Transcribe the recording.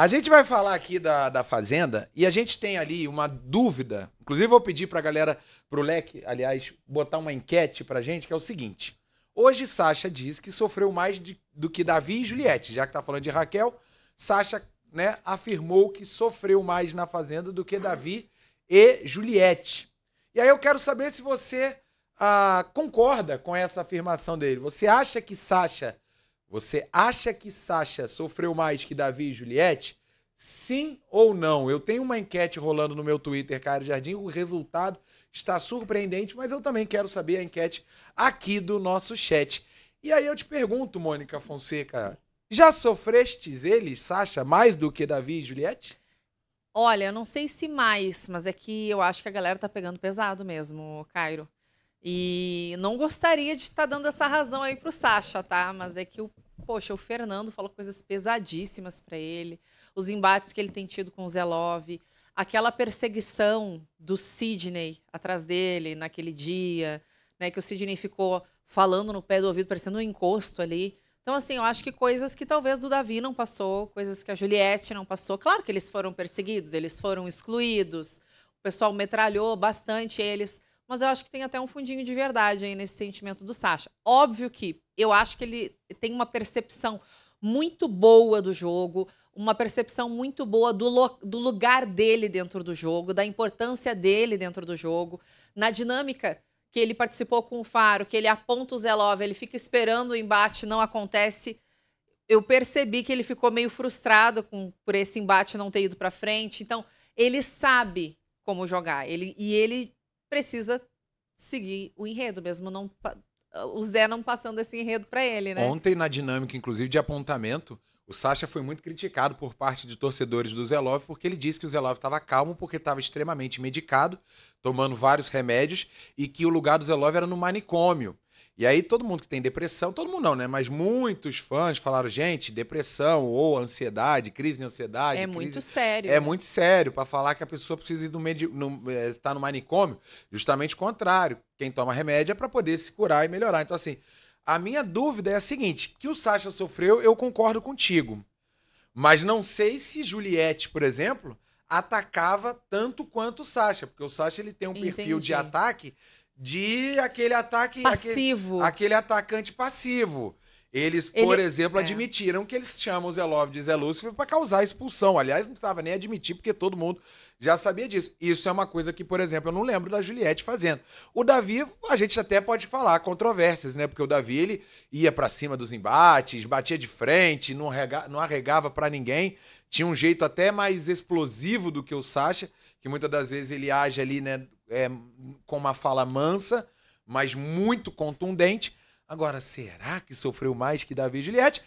A gente vai falar aqui da, da Fazenda e a gente tem ali uma dúvida. Inclusive, vou pedir para a galera, para o Leque, aliás, botar uma enquete para gente, que é o seguinte. Hoje, Sasha diz que sofreu mais de, do que Davi e Juliette. Já que tá falando de Raquel, Sasha né, afirmou que sofreu mais na Fazenda do que Davi e Juliette. E aí eu quero saber se você ah, concorda com essa afirmação dele. Você acha que Sasha você acha que Sasha sofreu mais que Davi e Juliette? Sim ou não? Eu tenho uma enquete rolando no meu Twitter, Caio Jardim. O resultado está surpreendente, mas eu também quero saber a enquete aqui do nosso chat. E aí eu te pergunto, Mônica Fonseca, já sofrestes eles, Sasha, mais do que Davi e Juliette? Olha, eu não sei se mais, mas é que eu acho que a galera tá pegando pesado mesmo, Cairo. E não gostaria de estar tá dando essa razão aí pro Sasha, tá? Mas é que o, poxa, o Fernando falou coisas pesadíssimas para ele, os embates que ele tem tido com o Zé Love, aquela perseguição do Sidney atrás dele naquele dia, né, que o Sidney ficou falando no pé do ouvido, parecendo um encosto ali. Então, assim, eu acho que coisas que talvez o Davi não passou, coisas que a Juliette não passou. Claro que eles foram perseguidos, eles foram excluídos, o pessoal metralhou bastante eles, mas eu acho que tem até um fundinho de verdade aí nesse sentimento do Sacha. Óbvio que eu acho que ele tem uma percepção muito boa do jogo, uma percepção muito boa do, do lugar dele dentro do jogo, da importância dele dentro do jogo, na dinâmica que ele participou com o Faro, que ele aponta o Zelov, ele fica esperando o embate, não acontece. Eu percebi que ele ficou meio frustrado com, por esse embate não ter ido para frente. Então, ele sabe como jogar. Ele, e ele precisa seguir o enredo, mesmo não o Zé não passando esse enredo para ele, né? Ontem, na dinâmica, inclusive, de apontamento, o Sasha foi muito criticado por parte de torcedores do Zelov, porque ele disse que o Zelov estava calmo, porque estava extremamente medicado, tomando vários remédios, e que o lugar do Zelov era no manicômio. E aí todo mundo que tem depressão, todo mundo não, né? Mas muitos fãs falaram, gente, depressão ou ansiedade, crise de ansiedade. É crise... muito sério. É muito sério para falar que a pessoa precisa ir no medi... no... estar eh, tá no manicômio. Justamente o contrário. Quem toma remédio é para poder se curar e melhorar. Então, assim, a minha dúvida é a seguinte: que o Sasha sofreu, eu concordo contigo. Mas não sei se Juliette, por exemplo, atacava tanto quanto o Sasha, porque o Sasha ele tem um Entendi. perfil de ataque de aquele ataque passivo. Aquele, aquele atacante passivo. Eles, Ele, por exemplo, é. admitiram que eles chamam o Zé Love de Zé Lúcifer para causar expulsão. Aliás, não precisava nem admitir, porque todo mundo já sabia disso. Isso é uma coisa que, por exemplo, eu não lembro da Juliette fazendo. O Davi, a gente até pode falar controvérsias, né? Porque o Davi, ele ia para cima dos embates, batia de frente, não, não arregava para ninguém. Tinha um jeito até mais explosivo do que o Sacha, que muitas das vezes ele age ali, né, é, com uma fala mansa, mas muito contundente. Agora, será que sofreu mais que Davi Juliette?